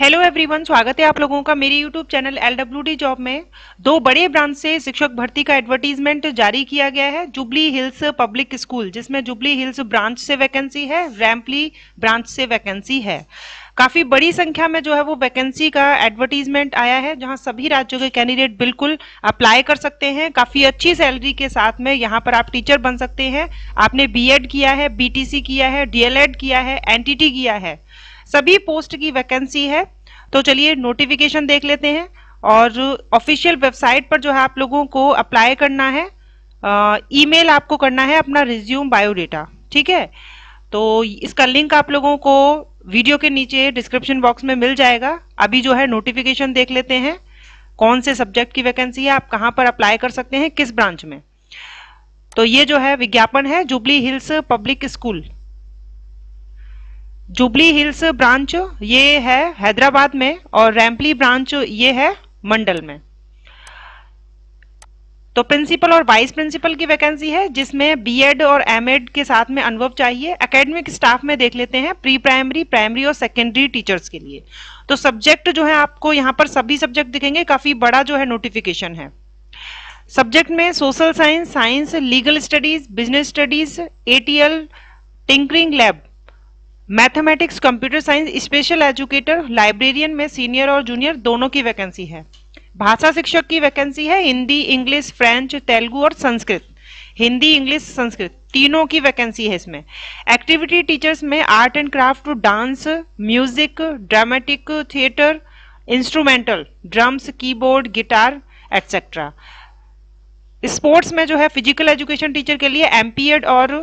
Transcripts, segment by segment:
hello everyone स्वागत है आप लोगों का मेरी YouTube channel L W D job में दो बड़े ब्रांच से शिक्षक भर्ती का एडवर्टीजमेंट जारी किया गया है जुबली हिल्स पब्लिक स्कूल जिसमें जुबली हिल्स ब्रांच से वैकेंसी है रैम्पली ब्रांच से वैकेंसी है काफी बड़ी संख्या में जो है वो वैकेंसी का एडवर्टीजमेंट आया है जहां सभी राज्यों के कैंडिडेट बिल्कुल अप्लाई कर सकते हैं काफी अच्छी सैलरी के साथ में यहां पर आप टीचर बन सकते हैं आपने बीएड किया है बीटीसी किया है डीएलएड किया है एनटीटी किया है सभी पोस्ट की वैकेंसी है तो चलिए नोटिफिकेशन देख लेते हैं और ऑफिशियल वेबसाइट पर जो है आप लोगों को अप्लाई करना है ईमेल आपको करना है अपना रिज्यूम बायोडेटा ठीक है तो इसका लिंक आप लोगों को वीडियो के नीचे डिस्क्रिप्शन बॉक्स में मिल जाएगा अभी जो है नोटिफिकेशन देख लेते हैं कौन से सब्जेक्ट की वैकेंसी है आप कहाँ पर अप्लाई कर सकते हैं किस ब्रांच में तो ये जो है विज्ञापन है Jubilee Hills public school Jubilee Hills branch ये है हैदराबाद में और रैम्पली ब्रांच ये है मंडल में तो प्रिंसिपल और वाइस प्रिंसिपल की वैकेंसी है जिसमें बीएड और एमएड के साथ में अनुभव चाहिए एकेडमिक स्टाफ में देख लेते हैं प्री प्राइमरी प्राइमरी और सेकेंडरी टीचर्स के लिए तो सब्जेक्ट जो है आपको यहाँ पर सभी सब्जेक्ट दिखेंगे काफी बड़ा जो है नोटिफिकेशन है सब्जेक्ट में social science science legal studies business studies ATL tinkering lab mathematics computer science special educator librarian में सीनियर और जूनियर दोनों की वैकेंसी है भाषा शिक्षक की वैकेंसी है हिंदी इंग्लिश फ्रेंच तेलुगु और संस्कृत हिंदी इंग्लिश संस्कृत तीनों की वैकेंसी है इसमें एक्टिविटी टीचर्स में art and craft dance music dramatic theatre instrumental drums keyboard guitar etcetera sports में जो है फिजिकल एजुकेशन टीचर के लिए एम्पियड और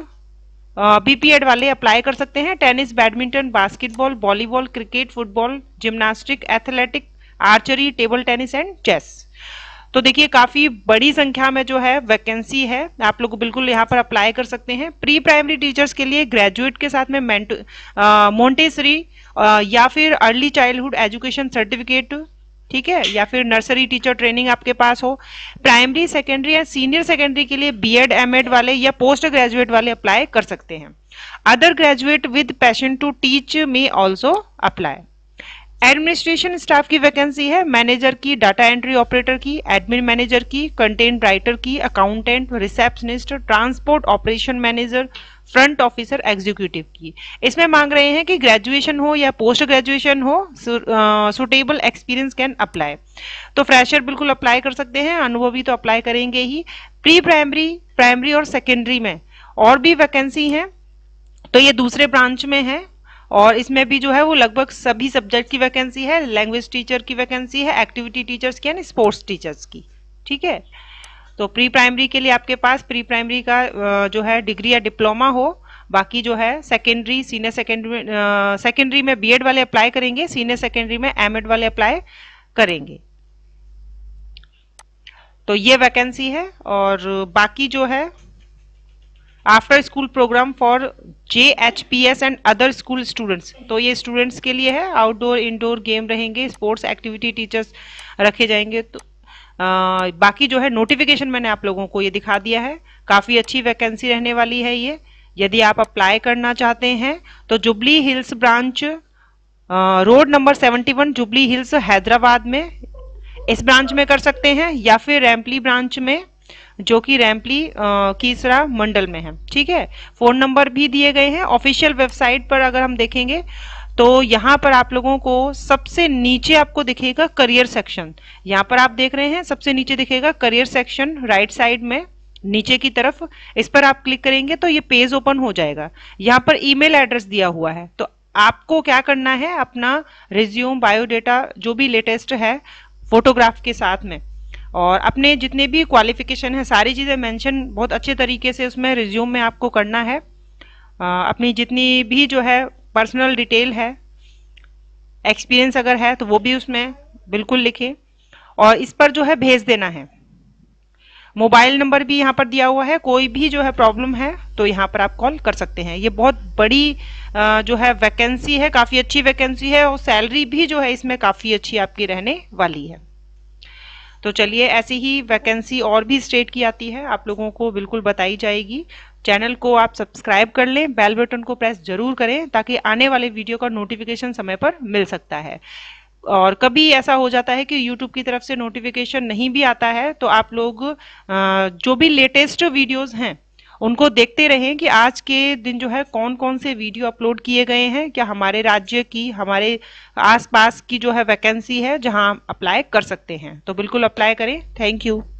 बीपीएड वाले अप्लाई कर सकते हैं tennis badminton basketball volleyball cricket football gymnastic athletic archery table tennis and chess तो देखिए काफ़ी बड़ी संख्या में जो है वैकेंसी है आप लोग बिल्कुल यहाँ पर अप्लाई कर सकते हैं प्री प्राइमरी टीचर्स के लिए ग्रेजुएट के साथ में मोन्टेसरी या फिर अर्ली चाइल्डहुड एजुकेशन सर्टिफिकेट ठीक है या फिर नर्सरी टीचर ट्रेनिंग आपके पास हो प्राइमरी सेकेंडरी या सीनियर सेकेंडरी के लिए बीएड एमएड वाले या पोस्ट ग्रेजुएट वाले अप्लाई कर सकते हैं other graduate with passion to teach may also apply administration staff की वैकेंसी है मैनेजर की डाटा एंट्री ऑपरेटर की एडमिन मैनेजर की कंटेंट राइटर की accountant receptionist transport operation manager front officer executive की इसमें मांग रहे हैं कि ग्रेजुएशन हो या पोस्ट ग्रेजुएशन हो सुटेबल एक्सपीरियंस कैन अप्लाई तो फ्रेशर बिल्कुल अप्लाई कर सकते हैं अनुभवी तो अप्लाई करेंगे ही प्री प्राइमरी प्राइमरी और सेकेंडरी में और भी वैकेंसी हैं तो ये दूसरे ब्रांच में है और इसमें भी जो है वो लगभग सभी सब्जेक्ट की वैकेंसी है लैंग्वेज टीचर की वैकेंसी है एक्टिविटी टीचर्स की यानी स्पोर्ट्स टीचर्स की ठीक है तो प्री प्राइमरी के लिए आपके पास प्री प्राइमरी का जो है डिग्री या डिप्लोमा हो बाकी जो है सेकेंडरी सीनियर सेकेंडरी सेकेंडरी में बीएड वाले अप्लाई करेंगे सीनियर सेकेंडरी में एमएड वाले अप्लाई करेंगे तो ये वैकेंसी है और बाकी जो है after school program for J H P S and other school students तो ये स्टूडेंट्स के लिए है आउटडोर इनडोर गेम रहेंगे स्पोर्ट्स एक्टिविटी टीचर्स रखे जाएंगे तो आ, बाकी जो है नोटिफिकेशन मैंने आप लोगों को ये दिखा दिया है काफ़ी अच्छी वैकेंसी रहने वाली है ये यदि आप अप्लाई करना चाहते हैं तो Jubilee Hills branch road number 71 Jubilee Hills Hyderabad में इस ब्रांच में कर सकते हैं या फिर रैम्पली ब्रांच में जो कि रैम्पली कीसरा मंडल में है ठीक है फोन नंबर भी दिए गए हैं ऑफिशियल वेबसाइट पर अगर हम देखेंगे तो यहाँ पर आप लोगों को सबसे नीचे आपको दिखेगा करियर सेक्शन यहाँ पर आप देख रहे हैं सबसे नीचे दिखेगा करियर सेक्शन राइट साइड में नीचे की तरफ इस पर आप क्लिक करेंगे तो ये पेज ओपन हो जाएगा यहाँ पर ईमेल एड्रेस दिया हुआ है तो आपको क्या करना है अपना रिज्यूम बायोडेटा जो भी लेटेस्ट है फोटोग्राफ के साथ में और अपने जितने भी क्वालिफिकेशन है सारी चीज़ें मेंशन बहुत अच्छे तरीके से उसमें रिज्यूम में आपको करना है आ, अपनी जितनी भी जो है पर्सनल डिटेल है एक्सपीरियंस अगर है तो वो भी उसमें बिल्कुल लिखें और इस पर जो है भेज देना है मोबाइल नंबर भी यहाँ पर दिया हुआ है कोई भी जो है प्रॉब्लम है तो यहाँ पर आप कॉल कर सकते हैं ये बहुत बड़ी जो है वैकेंसी है काफ़ी अच्छी वैकेंसी है और सैलरी भी जो है इसमें काफ़ी अच्छी आपकी रहने वाली है तो चलिए ऐसी ही वैकेंसी और भी स्टेट की आती है आप लोगों को बिल्कुल बताई जाएगी चैनल को आप सब्सक्राइब कर लें बेल बटन को प्रेस जरूर करें ताकि आने वाले वीडियो का नोटिफिकेशन समय पर मिल सकता है और कभी ऐसा हो जाता है कि YouTube की तरफ से नोटिफिकेशन नहीं भी आता है तो आप लोग जो भी लेटेस्ट वीडियोस हैं उनको देखते रहें कि आज के दिन जो है कौन कौन से वीडियो अपलोड किए गए हैं क्या हमारे राज्य की हमारे आसपास की जो है वैकेंसी है जहां अप्लाई कर सकते हैं तो बिल्कुल अप्लाई करें थैंक यू